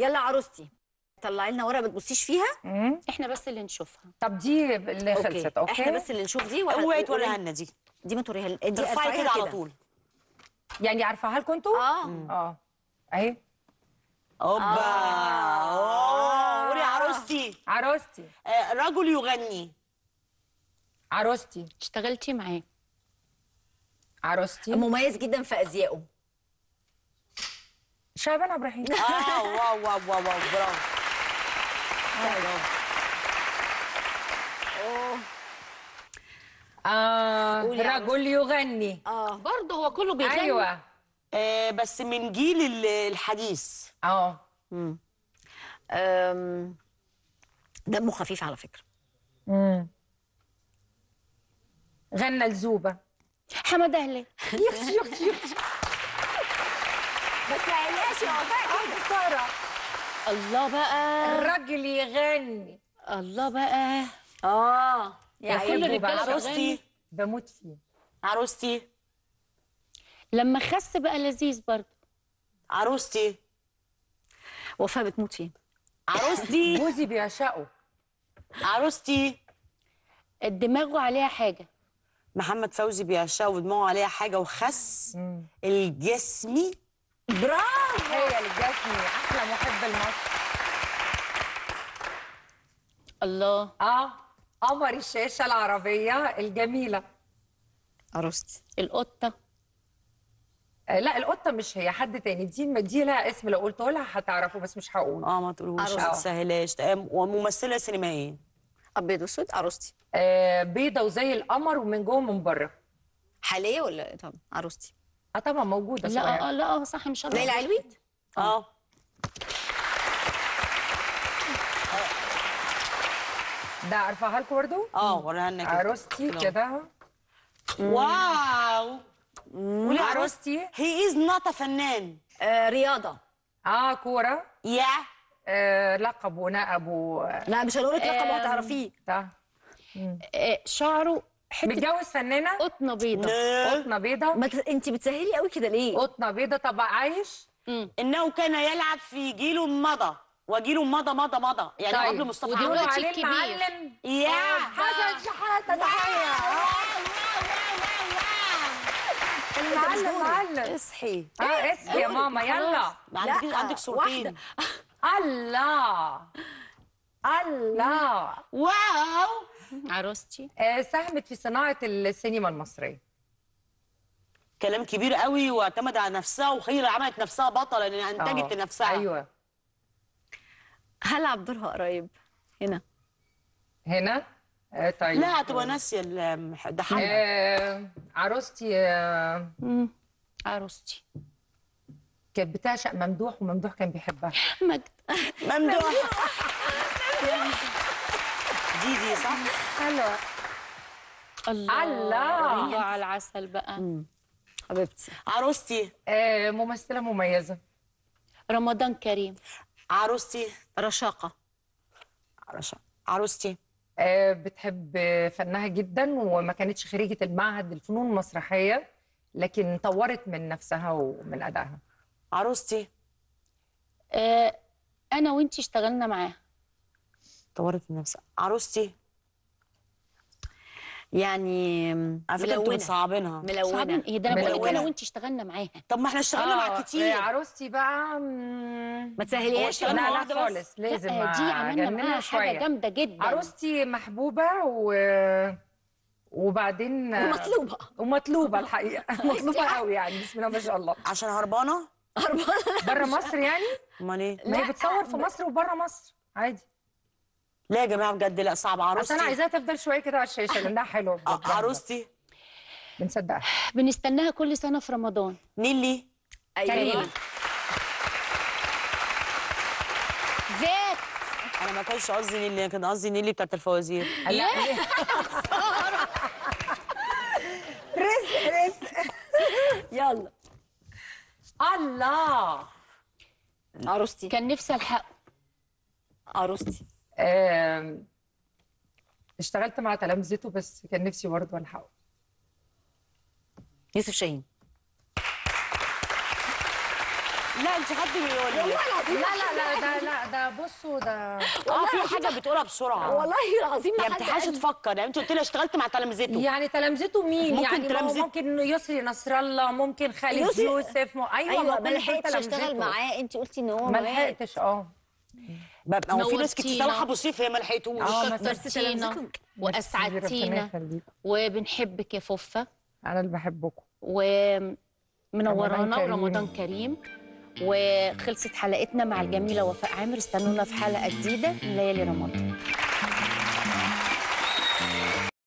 يلا عروستي طلعي لنا ورقه ما تبصيش فيها احنا بس اللي نشوفها طب دي اللي خلصت اوكي احنا بس اللي نشوف دي اوعي توريها لنا دي دي ما توريها لنا دي ارفعي كده على طول يعني عارفاها لكم انتوا اه اه اهي اوبا آه. قولي عروستي عروستي آه، رجل يغني عروستي اشتغلتي معاه عروستي مميز جدا في ازيائه شعبان عبد الرحيم اه واو واو واو واو برافو طيب. طيب. آه رجل يغني اه برضه هو كله بيغني ايوه آه بس من جيل الحديث اه امم دمه خفيف على فكره امم غنى لزوبه حماده اهلي يخش يخش يخش ما تسألناش هو بقى ساره الله بقى الراجل يغني الله بقى اه يا كل رجاله عروستي بموت فيه عروستي لما خس بقى لذيذ برضه عروستي وفاء بتموت فيه عروستي جوزي بيعشقه عروستي دماغه عليها حاجه محمد فوزي بيعشقه ودماغه عليها حاجه وخس الجسمي برافو هي الجسمي احلى محب لمصر الله اه قمر الشاشه العربيه الجميله عروستي القطه آه، لا القطه مش هي حد تاني دي دي لها اسم لو قلته لها هتعرفه بس مش هقول اه ما تقولوش ما آه. تسهلاش وممثله سينمائيه ابيض واسود عروستي آه بيضه وزي القمر ومن جوه ومن بره حاليه ولا إيه؟ طب عروستي اه طبعا موجوده لا اه لا اه صح ان شاء الله ليلى علوي اه, آه. ده ارفعها لكم برضو اه وريها لنا كده عروستي كده واو قولي عروستي هي از نوت فنان آه، رياضه اه كوره يا آه لقب ونقب و... لا مش هنقول لك لقب هتعرفيه آه شعره حته متجوز فنانه قطنه بيضه قطنه بيضه ما انت بتسهلي قوي كده ليه قطنه بيضه طب عايش مم. انه كان يلعب في جيله مضى وجيله مضى مضى مضى يعني طيب. قبل مصطفى عمرو عليه المعلم يا آه، حسن شحاته تحيه معلم معلم اصحي اه اصحي يا ماما يلا عندك عندك صورتين الله الله واو عروستي آه، ساهمت في صناعه السينما المصريه كلام كبير قوي واعتمد على نفسها وخير عملت نفسها بطله لان يعني انتجت آه، لنفسها ايوه هلعب دورها قريب هنا هنا آه طيب لا هتبقى ناسيه ده آه عروستي آه عروستي كانت بتعشق ممدوح وممدوح كان بيحبها مجد ممدوح دي دي صح؟ حلوة الله الله على العسل بقى حبيبتي عروستي آه، ممثلة مميزة رمضان كريم عروستي رشاقة رشاقة عروستي آه، بتحب فنها جدا وما كانتش خريجة المعهد الفنون المسرحية لكن طورت من نفسها ومن أدائها عروستي آه، أنا وأنتي اشتغلنا معاها طورت من نفسها عروستي يعني ملونة فكره مصعبينها ملونه صعبين ايه ده انا بقول لك انا وانت اشتغلنا معاها طب ما احنا اشتغلنا مع آه، كتير عروستي بقى م... ما تسهليهاش لا لا خالص لازم لا دي عملنا معاها حاجه جامده جدا عروستي محبوبه و وبعدين ومطلوبه ومطلوبه الحقيقه مطلوبه قوي يعني بسم الله ما شاء الله عشان هربانه هربانه بره مصر يعني امال ايه ما هي بتصور في مصر وبره مصر عادي لا يا جماعه بجد لا صعب عروستي عشان عايزاها تفضل شويه كده على الشاشه لانها حلوه آه، عروستي بنصدقها بنستناها كل سنه في رمضان نيلي ايوه زيت انا ما كانش قصدي نيلي انا كان قصدي نيلي بتاعت الفوازير لا رزق رزق يلا الله عروستي كان نفسي الحقه عروستي اشتغلت مع تلامذته بس كان نفسي برضه الحقه يوسف شاهين لا انت حد بيقول لا لا لا ده لا ده بصوا ده اه, آه، في حاجه بتقولها بسرعه والله العظيم ما بتلحقش تفكر يعني انت قلت لي اشتغلت مع تلامذته يعني تلامذته مين ممكن يعني تلامذته ممكن يسري نصر الله ممكن خالد يوسف, يوسف. م... ايوه, أيوة ما لحقتش اشتغل معاه انت قلتي ان هو ما لحقتش اه ببقى في ناس كتير صالح بصيف هي ما لحقتوش اه واسعدتينا وبنحبك يا فوفا انا اللي بحبكم ومنورانا ورمضان كريم وخلصت حلقتنا مع الجميله وفاء عامر استنونا في حلقه جديده من ليالي رمضان